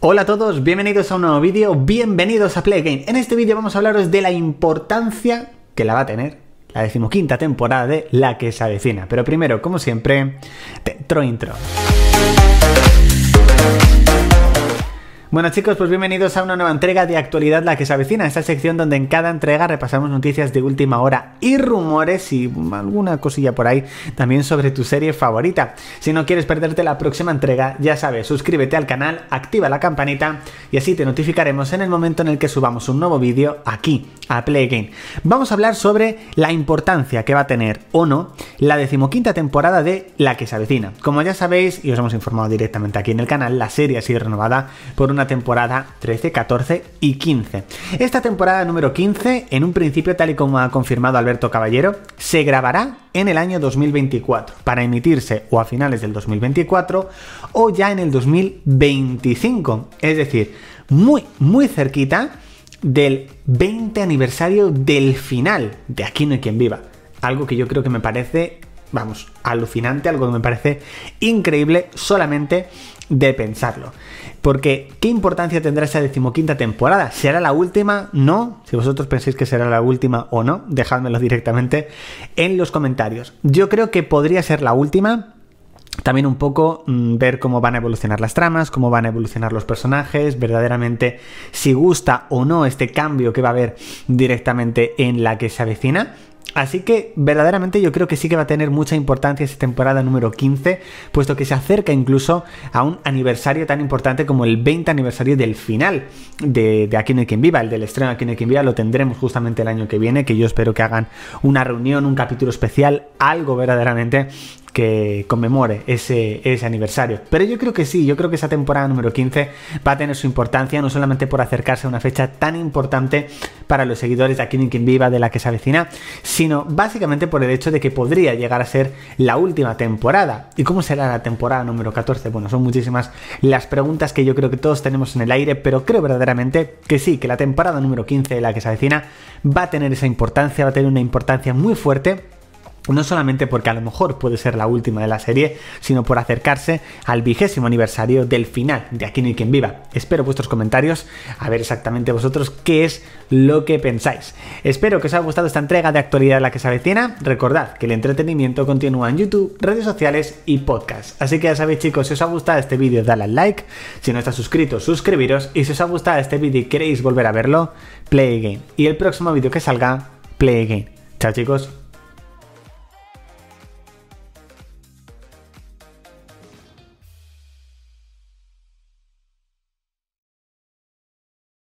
Hola a todos, bienvenidos a un nuevo vídeo, bienvenidos a Play Game. En este vídeo vamos a hablaros de la importancia que la va a tener la decimoquinta temporada de La que se avecina. Pero primero, como siempre, dentro intro intro. Bueno chicos, pues bienvenidos a una nueva entrega de Actualidad La que se avecina, esta sección donde en cada entrega repasamos noticias de última hora y rumores y alguna cosilla por ahí también sobre tu serie favorita. Si no quieres perderte la próxima entrega, ya sabes, suscríbete al canal, activa la campanita y así te notificaremos en el momento en el que subamos un nuevo vídeo aquí a Play game. Vamos a hablar sobre la importancia que va a tener o no la decimoquinta temporada de La que se avecina. Como ya sabéis y os hemos informado directamente aquí en el canal, la serie ha sido renovada por una temporada 13, 14 y 15. Esta temporada número 15, en un principio, tal y como ha confirmado Alberto Caballero, se grabará en el año 2024 para emitirse o a finales del 2024 o ya en el 2025. Es decir, muy, muy cerquita del 20 aniversario del final de Aquí no hay quien viva. Algo que yo creo que me parece, vamos, alucinante, algo que me parece increíble solamente de pensarlo. Porque, ¿qué importancia tendrá esa decimoquinta temporada? ¿Será la última? No. Si vosotros pensáis que será la última o no, dejádmelo directamente en los comentarios. Yo creo que podría ser la última también un poco mm, ver cómo van a evolucionar las tramas, cómo van a evolucionar los personajes, verdaderamente si gusta o no este cambio que va a haber directamente en la que se avecina. Así que verdaderamente yo creo que sí que va a tener mucha importancia esta temporada número 15, puesto que se acerca incluso a un aniversario tan importante como el 20 aniversario del final de, de Aquí no hay quien viva, el del estreno de Aquí no hay quien viva, lo tendremos justamente el año que viene, que yo espero que hagan una reunión, un capítulo especial, algo verdaderamente que conmemore ese, ese, aniversario. Pero yo creo que sí, yo creo que esa temporada número 15 va a tener su importancia, no solamente por acercarse a una fecha tan importante para los seguidores de aquí en Quien Viva de la que se avecina, sino básicamente por el hecho de que podría llegar a ser la última temporada. ¿Y cómo será la temporada número 14? Bueno, son muchísimas las preguntas que yo creo que todos tenemos en el aire, pero creo verdaderamente que sí, que la temporada número 15 de la que se avecina va a tener esa importancia, va a tener una importancia muy fuerte pues no solamente porque a lo mejor puede ser la última de la serie, sino por acercarse al vigésimo aniversario del final de Aquí no hay quien viva. Espero vuestros comentarios, a ver exactamente vosotros qué es lo que pensáis. Espero que os haya gustado esta entrega de actualidad la que se avecina. Recordad que el entretenimiento continúa en YouTube, redes sociales y podcast. Así que ya sabéis chicos, si os ha gustado este vídeo, dale al like. Si no estáis suscrito suscribiros. Y si os ha gustado este vídeo y queréis volver a verlo, play again. Y el próximo vídeo que salga, play again. Chao chicos.